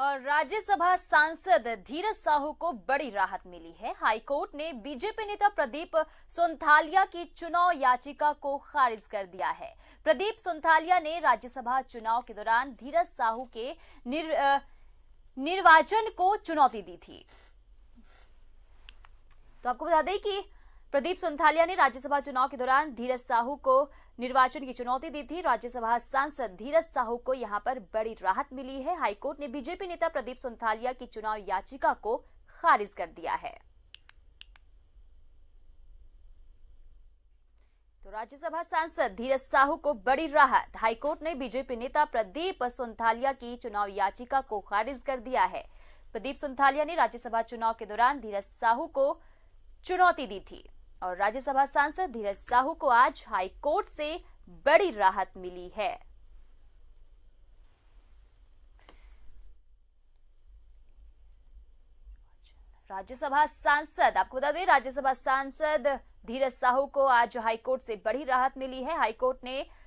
और राज्यसभा सांसद धीरज साहू को बड़ी राहत मिली है हाईकोर्ट ने बीजेपी नेता प्रदीप सुंथालिया की चुनाव याचिका को खारिज कर दिया है प्रदीप सुंथालिया ने राज्यसभा चुनाव के दौरान धीरज साहू के निर, निर्वाचन को चुनौती दी थी तो आपको बता दें कि प्रदीप सुंथालिया ने राज्यसभा चुनाव के दौरान धीरज साहू को निर्वाचन की चुनौती दी थी राज्यसभा सांसद धीरज साहू को यहां पर बड़ी राहत मिली है हाईकोर्ट ने बीजेपी नेता प्रदीप सुंथालिया की चुनाव याचिका को खारिज कर दिया है तो राज्यसभा सांसद धीरज साहू को बड़ी राहत हाईकोर्ट ने बीजेपी नेता प्रदीप सुंथालिया की चुनाव याचिका को खारिज कर दिया है प्रदीप सुंथालिया ने राज्यसभा चुनाव के दौरान धीरज साहू को चुनौती दी थी और राज्यसभा सांसद धीरज साहू को आज हाई कोर्ट से बड़ी राहत मिली है राज्यसभा सांसद आपको बता दें राज्यसभा सांसद धीरज साहू को आज हाईकोर्ट से बड़ी राहत मिली है हाईकोर्ट ने